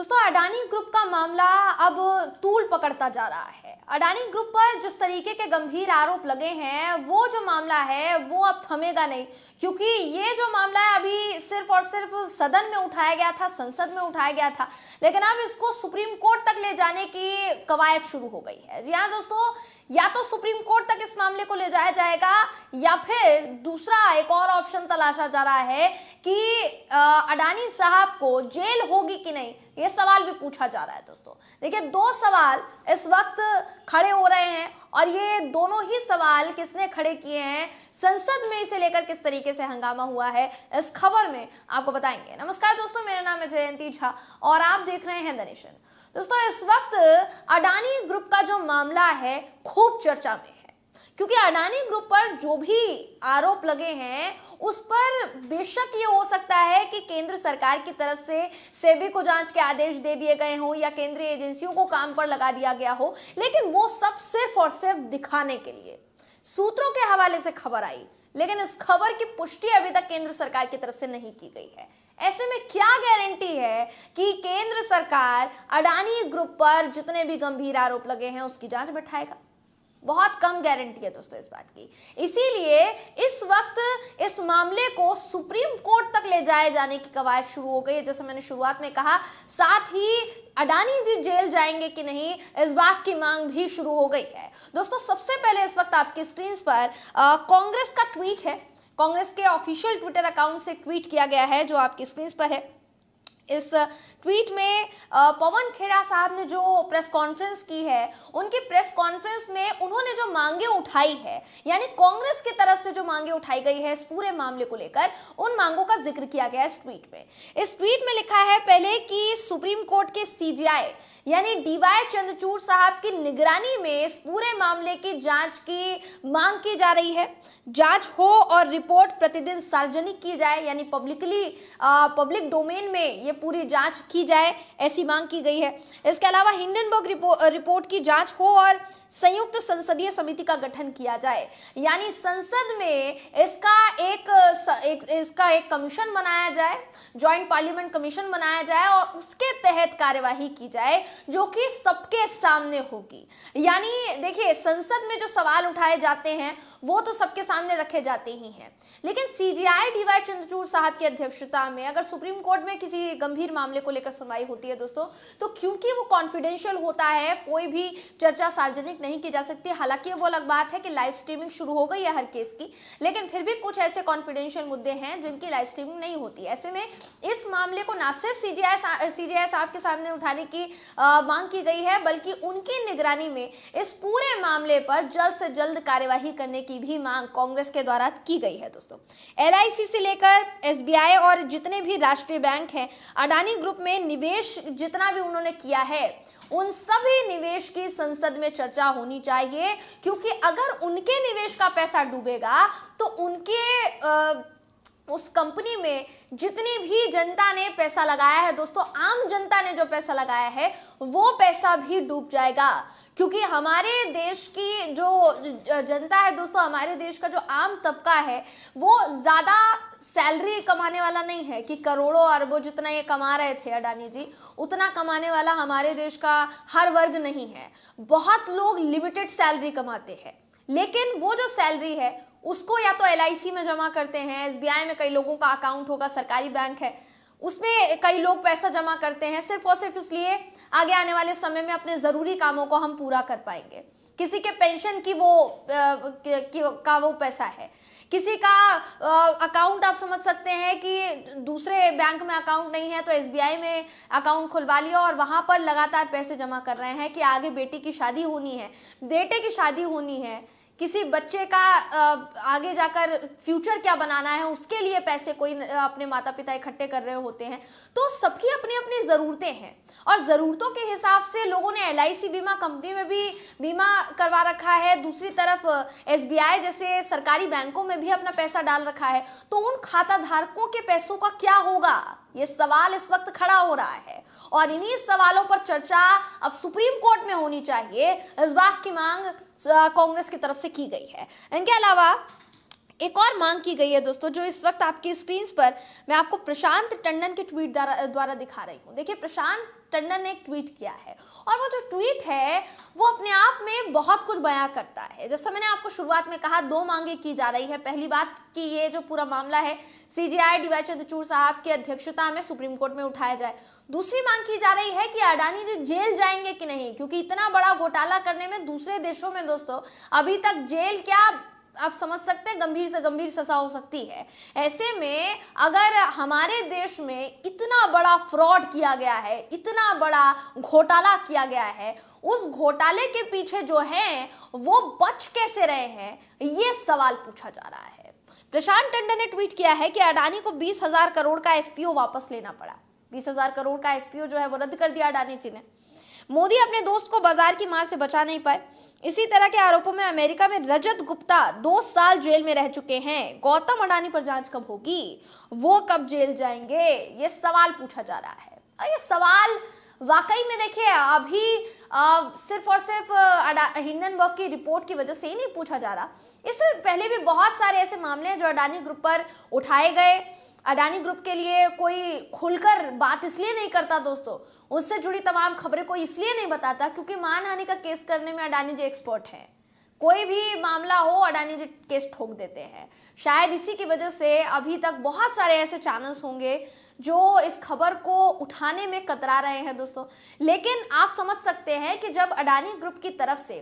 दोस्तों अडानी ग्रुप का मामला अब तूल पकड़ता जा रहा है अडानी ग्रुप पर जिस तरीके के गंभीर आरोप लगे हैं वो जो मामला है वो अब थमेगा नहीं क्योंकि ये जो मामला है अभी सिर्फ और सिर्फ सदन में उठाया गया था संसद में उठाया गया था लेकिन अब इसको सुप्रीम कोर्ट तक ले जाने की कवायद शुरू हो गई है जी हाँ दोस्तों या तो सुप्रीम कोर्ट तक इस मामले को ले जाया जाएगा या फिर दूसरा एक और ऑप्शन तलाशा जा रहा है कि अडानी साहब को जेल होगी कि नहीं ये सवाल भी पूछा जा रहा है दोस्तों देखिए दो सवाल इस वक्त खड़े हो रहे हैं और ये दोनों ही सवाल किसने खड़े किए हैं संसद में इसे लेकर किस तरीके से हंगामा हुआ है इस खबर में आपको बताएंगे नमस्कार दोस्तों मेरा नाम है जयंती झा और आप देख रहे हैं दनेशन दोस्तों इस वक्त अडानी ग्रुप का जो मामला है खूब चर्चा में है क्योंकि अडानी ग्रुप पर जो भी आरोप लगे हैं उस पर बेशक ये हो सकता है कि केंद्र सरकार की तरफ से सेबी को जांच के आदेश दे दिए गए हों या केंद्रीय एजेंसियों को काम पर लगा दिया गया हो लेकिन वो सब सिर्फ और सिर्फ दिखाने के लिए सूत्रों के हवाले से खबर आई लेकिन इस खबर की पुष्टि अभी तक केंद्र सरकार की तरफ से नहीं की गई है ऐसे में क्या गारंटी है कि केंद्र सरकार अडानी ग्रुप पर जितने भी गंभीर आरोप लगे हैं उसकी जांच बैठाएगा बहुत कम गारंटी है दोस्तों इस बात की इसीलिए इस वक्त इस मामले को सुप्रीम कोर्ट तक ले जाए जाने की कवायद शुरू हो गई है जैसे मैंने शुरुआत में कहा साथ ही अडानी जी जेल जाएंगे कि नहीं इस बात की मांग भी शुरू हो गई है दोस्तों सबसे पहले इस वक्त आपकी स्क्रीन पर कांग्रेस का ट्वीट है कांग्रेस के ऑफिशियल ट्विटर अकाउंट से ट्वीट किया गया है जो आपकी स्क्रीन पर है इस ट्वीट में पवन खेड़ा साहब ने जो प्रेस कॉन्फ्रेंस की है उनकी प्रेस कॉन्फ्रेंस में उन्होंने जो मांगे उठाई है यानी कांग्रेस की तरफ से जो मांगे उठाई गई है इस पूरे मामले को लेकर उन मांगों का जिक्र किया गया है इस ट्वीट में इस ट्वीट में लिखा है पहले कि सुप्रीम कोर्ट के सीजीआई यानी डीवाई चंद्रचूड़ साहब की निगरानी में इस पूरे मामले की जांच की मांग की जा रही है जांच हो और रिपोर्ट प्रतिदिन सार्वजनिक की जाए यानी पब्लिकली पब्लिक डोमेन में ये पूरी जांच की जाए ऐसी मांग की गई है इसके अलावा हिंडनबर्ग रिपो, रिपोर्ट की जांच हो और संयुक्त संसदीय समिति का गठन किया जाए यानी संसद में इसका एक, एक इसका एक कमीशन बनाया जाए ज्वाइंट पार्लियामेंट कमीशन बनाया जाए और उसके तहत कार्यवाही की जाए जो कि सबके सामने होगी यानी देखिए संसद में जो सवाल उठाए जाते हैं वो तो सबके सामने रखे जाते ही हैं लेकिन सीजीआई डीवाई चंद्रचूड़ साहब की अध्यक्षता में अगर सुप्रीम कोर्ट में किसी गंभीर गंभीर मामले को लेकर सुनवाई होती है दोस्तों तो क्योंकि वो कॉन्फिडेंशियल होता है कोई भी चर्चा सार्वजनिक नहीं की जा सकती हालांकि वो अलग बात है कि लाइव स्ट्रीमिंग शुरू हो गई है हर केस की लेकिन फिर भी कुछ ऐसे कॉन्फिडेंशियल मुद्दे हैं जिनकी लाइव स्ट्रीमिंग नहीं होती ऐसे में इस मामले को ना सिर्फ सीजीआई सीजीआई साहब के सामने उठाने की मांग की गई है बल्कि उनकी निगरानी में इस पूरे मामले पर जल्द से जल्द कार्यवाही करने की भी मांग कांग्रेस के द्वारा की गई है दोस्तों एल से लेकर एस और जितने भी राष्ट्रीय बैंक हैं अडानी ग्रुप में निवेश जितना भी उन्होंने किया है उन सभी निवेश की संसद में चर्चा होनी चाहिए क्योंकि अगर उनके निवेश का पैसा डूबेगा तो उनके आ, उस कंपनी में जितनी भी जनता ने पैसा लगाया है दोस्तों आम जनता ने जो पैसा लगाया है वो पैसा भी डूब जाएगा क्योंकि हमारे देश की जो जनता है दोस्तों हमारे देश का जो आम तबका है वो ज़्यादा सैलरी कमाने वाला नहीं है कि करोड़ों अरबों जितना ये कमा रहे थे अडानी जी उतना कमाने वाला हमारे देश का हर वर्ग नहीं है बहुत लोग लिमिटेड सैलरी कमाते हैं लेकिन वो जो सैलरी है उसको या तो एल में जमा करते हैं एस में कई लोगों का अकाउंट होगा सरकारी बैंक है उसमें कई लोग पैसा जमा करते हैं सिर्फ और सिर्फ इसलिए आगे आने वाले समय में अपने ज़रूरी कामों को हम पूरा कर पाएंगे किसी के पेंशन की वो का वो पैसा है किसी का अकाउंट आप समझ सकते हैं कि दूसरे बैंक में अकाउंट नहीं है तो एसबीआई में अकाउंट खुलवा लिया और वहां पर लगातार पैसे जमा कर रहे हैं कि आगे बेटी की शादी होनी है बेटे की शादी होनी है किसी बच्चे का आगे जाकर फ्यूचर क्या बनाना है उसके लिए पैसे कोई अपने माता पिता इकट्ठे कर रहे होते हैं तो सबकी अपनी अपनी ज़रूरतें हैं और ज़रूरतों के हिसाब से लोगों ने एल बीमा कंपनी में भी बीमा करवा रखा है दूसरी तरफ एस जैसे सरकारी बैंकों में भी अपना पैसा डाल रखा है तो उन खाता धारकों के पैसों का क्या होगा ये सवाल इस वक्त खड़ा हो रहा है और इन्हीं सवालों पर चर्चा अब सुप्रीम कोर्ट में होनी चाहिए इस बात की मांग कांग्रेस की तरफ से की गई है इनके अलावा एक और मांग की गई है दोस्तों जो इस वक्त आपकी स्क्रीन पर मैं आपको प्रशांत टंडन के ट्वीट द्वारा दिखा रही हूँ देखिए प्रशांत टंडन ने ट्वीट किया है और वो जो ट्वीट है वो अपने आप में बहुत कुछ बयां करता है जैसा मैंने आपको शुरुआत में कहा दो मांगे की जा रही है पहली बात कि ये जो पूरा मामला है सीजीआई जी आई डीवाई चंद्रचूड़ साहब की अध्यक्षता में सुप्रीम कोर्ट में उठाया जाए दूसरी मांग की जा रही है कि अडानी जी जेल जाएंगे कि नहीं क्योंकि इतना बड़ा घोटाला करने में दूसरे देशों में दोस्तों अभी तक जेल क्या आप समझ सकते हैं गंभीर से गंभीर सजा हो सकती है ऐसे में अगर हमारे देश में इतना बड़ा फ्रॉड किया गया है इतना बड़ा घोटाला किया गया है उस घोटाले के पीछे जो है वो बच कैसे रहे हैं ये सवाल पूछा जा रहा है प्रशांत टंडन ने ट्वीट किया है कि अडानी को बीस हजार करोड़ का एफपीओ वापस लेना पड़ा बीस हजार करोड़ का एफपीओ जो है वो रद्द कर दिया अडानी जी ने मोदी अपने दोस्त को बाजार की मार से बचा नहीं पाए इसी तरह के आरोपों में अमेरिका में रजत गुप्ता दो साल जेल में रह चुके हैं गौतम अडानी पर जांच कब होगी वो कब जेल जाएंगे ये सवाल पूछा जा रहा है और ये सवाल वाकई में देखिए अभी आ, सिर्फ और सिर्फ हिंडनबर्ग की रिपोर्ट की वजह से ही नहीं पूछा जा रहा इससे पहले भी बहुत सारे ऐसे मामले हैं जो अडानी ग्रुप पर उठाए गए अडानी ग्रुप के लिए कोई खुलकर बात इसलिए नहीं करता दोस्तों उससे जुड़ी तमाम खबरें कोई इसलिए नहीं बताता क्योंकि मानहानि का केस करने में अडानी जी एक्सपर्ट है कोई भी मामला हो अडानी जी केस ठोक देते हैं शायद इसी की वजह से अभी तक बहुत सारे ऐसे चैनल्स होंगे जो इस खबर को उठाने में कतरा रहे हैं दोस्तों लेकिन आप समझ सकते हैं कि जब अडानी ग्रुप की तरफ से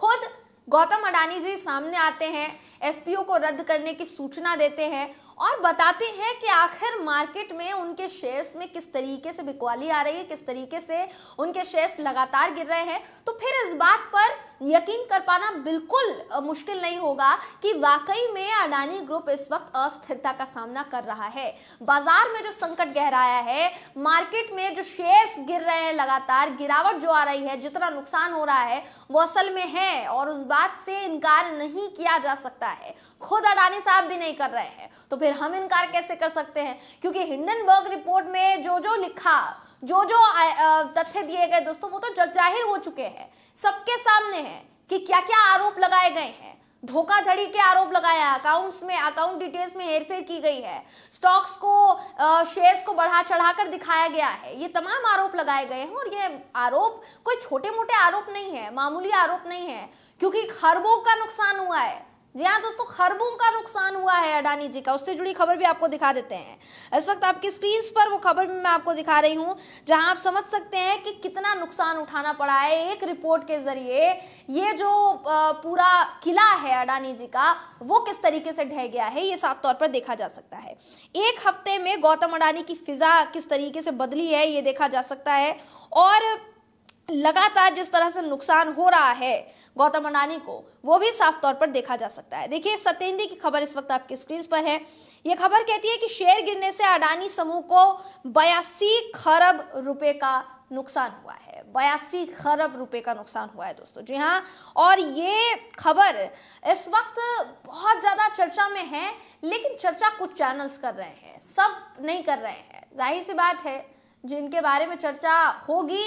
खुद गौतम अडानी जी सामने आते हैं एफपीओ को रद्द करने की सूचना देते हैं और बताते हैं कि आखिर मार्केट में उनके शेयर्स में किस तरीके से बिकवाली आ रही है किस तरीके से उनके शेयर्स लगातार गिर रहे हैं तो फिर इस बात पर यकीन कर पाना बिल्कुल मुश्किल नहीं होगा कि वाकई में अडानी ग्रुप इस वक्त अस्थिरता का सामना कर रहा है बाजार में जो संकट गहराया है मार्केट में जो शेयर्स गिर रहे हैं लगातार गिरावट जो आ रही है जितना नुकसान हो रहा है वो असल में है और उस बात से इनकार नहीं किया जा सकता है खुद अडानी साहब भी नहीं कर रहे हैं तो फिर हम इनकार कैसे कर सकते हैं क्योंकि हिंडनबर्ग रिपोर्ट में जो जो लिखा जो जो तथ्य दिए गए दोस्तों वो तो जग जाहिर हो चुके हैं सबके सामने है कि क्या क्या आरोप लगाए गए हैं धोखाधड़ी के आरोप लगाया अकाउंट्स में अकाउंट डिटेल्स में हेरफेर की गई है स्टॉक्स को शेयर्स को बढ़ा चढ़ाकर दिखाया गया है ये तमाम आरोप लगाए गए हैं और ये आरोप कोई छोटे मोटे आरोप नहीं है मामूली आरोप नहीं है क्योंकि खरबों का नुकसान हुआ है जी हाँ दोस्तों खरबों का नुकसान हुआ है अडानी जी का उससे जुड़ी खबर भी आपको दिखा देते हैं इस वक्त आपकी स्क्रीन पर वो खबर भी मैं आपको दिखा रही हूँ जहां आप समझ सकते हैं कि कितना नुकसान उठाना पड़ा है एक रिपोर्ट के जरिए ये जो पूरा किला है अडानी जी का वो किस तरीके से ढह गया है ये साफ तौर पर देखा जा सकता है एक हफ्ते में गौतम अडानी की फिजा किस तरीके से बदली है ये देखा जा सकता है और लगातार जिस तरह से नुकसान हो रहा है गौतम अडानी को वो भी साफ तौर पर देखा जा सकता है देखिए सत्येंद्री की खबर इस वक्त आपकी स्क्रीन पर है ये खबर कहती है कि शेयर गिरने से अडानी समूह को बयासी खरब रुपए का नुकसान हुआ है बयासी खरब रुपए का नुकसान हुआ है दोस्तों जी हाँ और ये खबर इस वक्त बहुत ज़्यादा चर्चा में है लेकिन चर्चा कुछ चैनल्स कर रहे हैं सब नहीं कर रहे हैं जाहिर सी बात है जिनके बारे में चर्चा होगी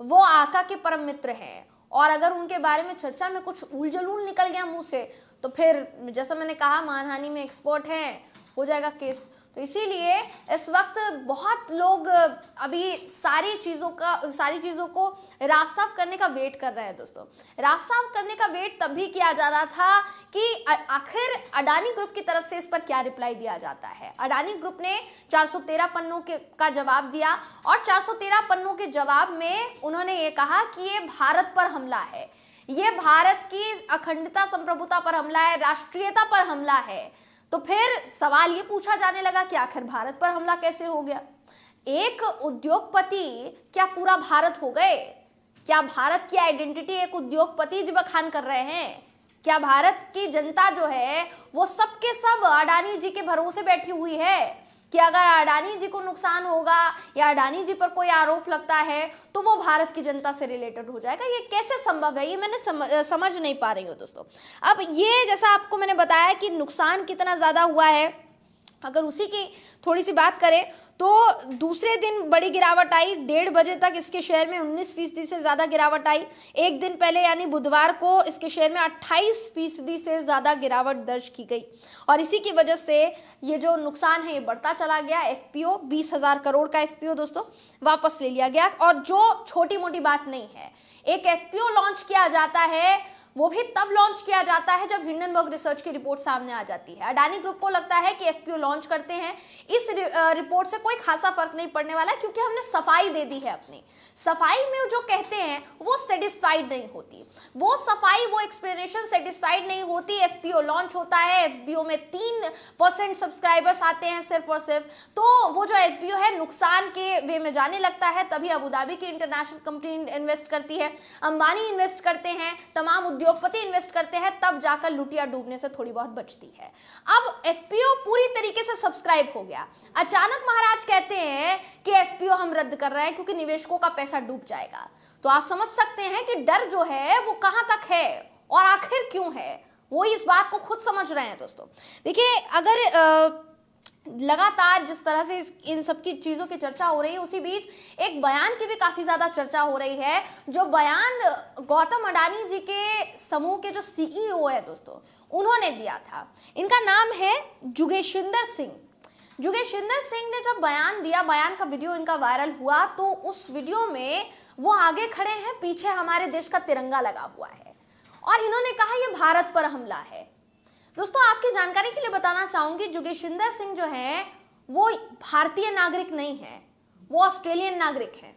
वो आका के परम मित्र हैं और अगर उनके बारे में चर्चा में कुछ उलझलूल निकल गया मुंह से तो फिर जैसा मैंने कहा मानहानि में एक्सपर्ट हैं हो जाएगा केस तो इसीलिए इस वक्त बहुत लोग अभी सारी चीज़ों का सारी चीज़ों को राफ साफ करने का वेट कर रहे हैं दोस्तों राफ साफ करने का वेट तब भी किया जा रहा था कि आखिर अडानी ग्रुप की तरफ से इस पर क्या रिप्लाई दिया जाता है अडानी ग्रुप ने 413 पन्नों के का जवाब दिया और 413 पन्नों के जवाब में उन्होंने ये कहा कि ये भारत पर हमला है ये भारत की अखंडता संप्रभुता पर हमला है राष्ट्रीयता पर हमला है तो फिर सवाल ये पूछा जाने लगा कि आखिर भारत पर हमला कैसे हो गया एक उद्योगपति क्या पूरा भारत हो गए क्या भारत की आइडेंटिटी एक उद्योगपति जब खान कर रहे हैं क्या भारत की जनता जो है वो सबके सब अडानी जी के भरोसे बैठी हुई है कि अगर अडानी जी को नुकसान होगा या अडानी जी पर कोई आरोप लगता है तो वो भारत की जनता से रिलेटेड हो जाएगा ये कैसे संभव है ये मैंने समझ नहीं पा रही हूँ दोस्तों अब ये जैसा आपको मैंने बताया कि नुकसान कितना ज़्यादा हुआ है अगर उसी की थोड़ी सी बात करें तो दूसरे दिन बड़ी गिरावट आई डेढ़ बजे तक इसके शेयर में 19 फीसदी से ज़्यादा गिरावट आई एक दिन पहले यानी बुधवार को इसके शेयर में 28 फीसदी से ज़्यादा गिरावट दर्ज की गई और इसी की वजह से ये जो नुकसान है ये बढ़ता चला गया एफ पी ओ बीस हजार करोड़ का एफ पी ओ दोस्तों वापस ले लिया गया और जो छोटी मोटी बात नहीं है एक एफ पी ओ लॉन्च किया जाता है वो भी तब लॉन्च किया जाता है जब हिंडनबर्ग रिसर्च की रिपोर्ट सामने आ जाती है अडानी ग्रुप को लगता है कि एफपीओ लॉन्च करते हैं इस रिपोर्ट से कोई खासा फर्क नहीं पड़ने वाला क्योंकि हमने सफाई दे दी है अपनी सफाई में जो कहते हैं वो सेटिस्फाइड नहीं होती वो सफाई वो एक्सप्लेनेशन सेटिस्फाइड नहीं होती एफ लॉन्च होता है एफ में तीन परसेंट सब्सक्राइबर्स आते हैं सिर्फ और सिर्फ तो वो जो एफ है नुकसान के वे में जाने लगता है तभी अबूधाबी की इंटरनेशनल कंपनी इन्वेस्ट करती है अंबानी इन्वेस्ट करते हैं तमाम उद्योगपति इन्वेस्ट करते हैं तब जाकर लुटिया डूबने से थोड़ी बहुत बचती है अब एफपीओ पूरी तरीके से सब्सक्राइब हो गया अचानक महाराज कहते हैं कि एफपीओ हम रद्द कर रहे हैं क्योंकि निवेशकों का पैसा डूब जाएगा तो आप समझ सकते हैं कि डर जो है वो कहां तक है और आखिर क्यों है वो इस बात को खुद समझ रहे हैं दोस्तों देखिए अगर आ, लगातार जिस तरह से इन सबकी चीज़ों की चर्चा हो रही है उसी बीच एक बयान की भी काफ़ी ज़्यादा चर्चा हो रही है जो बयान गौतम अडानी जी के समूह के जो सीईओ e है दोस्तों उन्होंने दिया था इनका नाम है जुगेशिंदर सिंह जुगेशिंदर सिंह ने जब बयान दिया बयान का वीडियो इनका वायरल हुआ तो उस वीडियो में वो आगे खड़े हैं पीछे हमारे देश का तिरंगा लगा हुआ है और इन्होंने कहा यह भारत पर हमला है दोस्तों आपकी जानकारी के लिए बताना चाहूंगी जुगेशिंदर सिंह जो है वो भारतीय नागरिक नहीं है वो ऑस्ट्रेलियन नागरिक है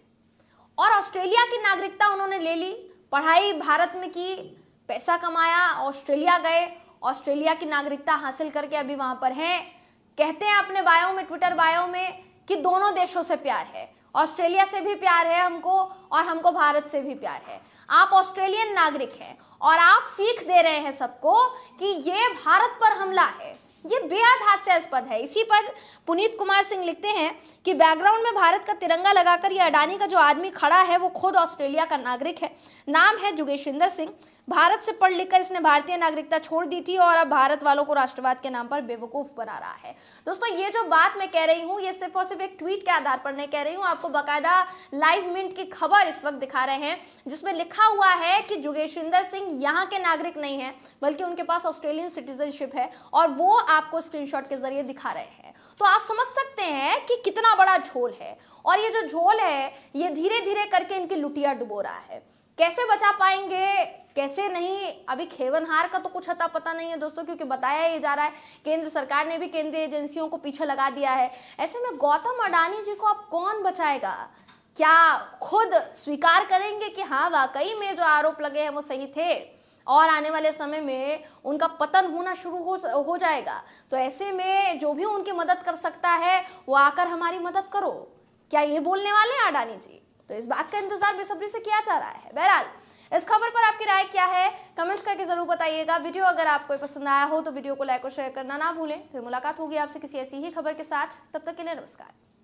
और ऑस्ट्रेलिया की नागरिकता उन्होंने ले ली पढ़ाई भारत में की पैसा कमाया ऑस्ट्रेलिया गए ऑस्ट्रेलिया की नागरिकता हासिल करके अभी वहां पर हैं कहते हैं अपने बायो में ट्विटर बायो में कि दोनों देशों से प्यार है ऑस्ट्रेलिया से भी प्यार है हमको और हमको भारत से भी प्यार है आप ऑस्ट्रेलियन नागरिक हैं और आप सीख दे रहे हैं सबको कि ये भारत पर हमला है ये बेहद हास्यास्पद है इसी पर पुनीत कुमार सिंह लिखते हैं कि बैकग्राउंड में भारत का तिरंगा लगाकर ये अडानी का जो आदमी खड़ा है वो खुद ऑस्ट्रेलिया का नागरिक है नाम है जुगेशिंदर सिंह भारत से पढ़ लिखकर इसने भारतीय नागरिकता छोड़ दी थी और अब भारत वालों को राष्ट्रवाद के नाम पर बेवकूफ बना रहा है दोस्तों ये जो बात मैं कह रही हूँ ये सिर्फ और सिर्फ एक ट्वीट के आधार पर नहीं कह रही हूँ आपको बाकायदा लाइव मिंट की खबर इस वक्त दिखा रहे हैं जिसमें लिखा हुआ है कि जुगेशिंदर सिंह यहाँ के नागरिक नहीं है बल्कि उनके पास ऑस्ट्रेलियन सिटीजनशिप है और वो आपको स्क्रीनशॉट के जरिए दिखा रहे हैं तो आप समझ सकते हैं कि कितना बड़ा झोल है और ये जो झोल है ये धीरे धीरे करके इनकी लुटिया डुबो रहा है कैसे बचा पाएंगे कैसे नहीं अभी खेवनहार का तो कुछ अता पता नहीं है दोस्तों क्योंकि बताया ही जा रहा है केंद्र सरकार ने भी केंद्रीय एजेंसियों को पीछे लगा दिया है ऐसे में गौतम अडानी जी को अब कौन बचाएगा क्या खुद स्वीकार करेंगे कि हाँ वाकई में जो आरोप लगे हैं वो सही थे और आने वाले समय में उनका पतन होना शुरू हो हो जाएगा तो ऐसे में जो भी उनकी मदद कर सकता है वो आकर हमारी मदद करो क्या ये बोलने वाले हैं अडानी जी तो इस बात का इंतजार बेसब्री से किया जा रहा है बहरहाल इस खबर पर आपकी राय क्या है कमेंट करके जरूर बताइएगा वीडियो अगर आपको पसंद आया हो तो वीडियो को लाइक और शेयर करना ना भूलें फिर मुलाकात होगी आपसे किसी ऐसी ही खबर के साथ तब तक के लिए नमस्कार